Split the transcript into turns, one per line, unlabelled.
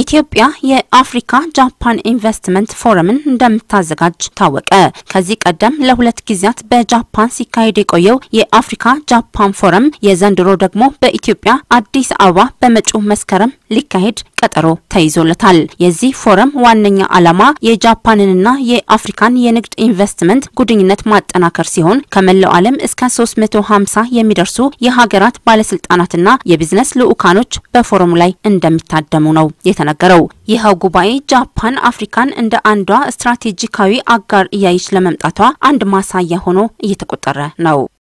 ኢትዮጵያ የአፍሪካ ጃፓን ኢንቨስትመንት ፎረምን እንደምታዘጋጅ ታወቀ። ከዚህ ቀደም ለሁለት ጊዜያት በጃፓን ሲካሄድ የቆየው የአፍሪካ ጃፓን ፎረም የዘንድሮ ደግሞ በኢትዮጵያ አዲስ አበባ በመጪው መስከረም ሊካሄድ ቀጠሮ ተይዞለታል። የዚህ ፎረም ዋነኛ ዓላማ የጃፓንንና የአፍሪካን የንግድ ኢንቨስትመንት ጉድኝነት ማጠናከር ሲሆን ከመላው ዓለም እስከ 350 የሚደርሱ የሀገራት ባለስልጣናትና የቢዝነስ ልዑካኖች በፎረሙ ላይ እንደሚታደሙ ነው። የተነገረው። ይኸው ጉባኤ ጃፓን አፍሪካን እንደ አንዷ ስትራቴጂካዊ አጋር እያየች ለመምጣቷ አንድ ማሳያ ሆኖ እየተቆጠረ ነው።